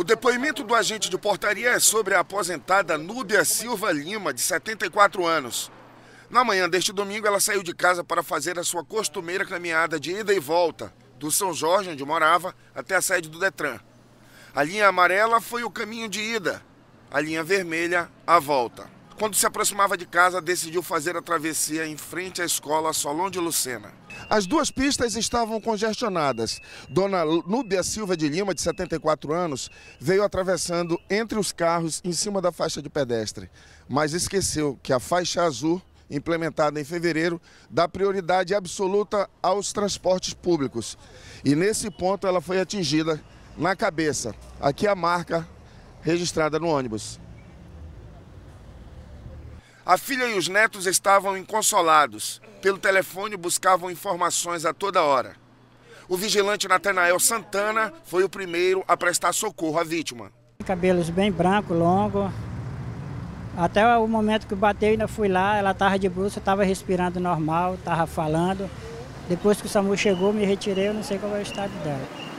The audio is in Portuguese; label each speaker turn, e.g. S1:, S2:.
S1: O depoimento do agente de portaria é sobre a aposentada Núbia Silva Lima, de 74 anos. Na manhã deste domingo, ela saiu de casa para fazer a sua costumeira caminhada de ida e volta, do São Jorge, onde morava, até a sede do Detran. A linha amarela foi o caminho de ida, a linha vermelha, a volta. Quando se aproximava de casa, decidiu fazer a travessia em frente à escola Solon de Lucena. As duas pistas estavam congestionadas. Dona Núbia Silva de Lima, de 74 anos, veio atravessando entre os carros em cima da faixa de pedestre, mas esqueceu que a faixa azul implementada em fevereiro, dá prioridade absoluta aos transportes públicos. E nesse ponto ela foi atingida na cabeça. Aqui a marca registrada no ônibus. A filha e os netos estavam inconsolados. Pelo telefone buscavam informações a toda hora. O vigilante Natanael Santana foi o primeiro a prestar socorro à vítima.
S2: Cabelos bem branco, longo. Até o momento que bateu, ainda fui lá, ela estava de bruxa, estava respirando normal, estava falando. Depois que o SAMU chegou, me retirei, eu não sei qual é o estado dela.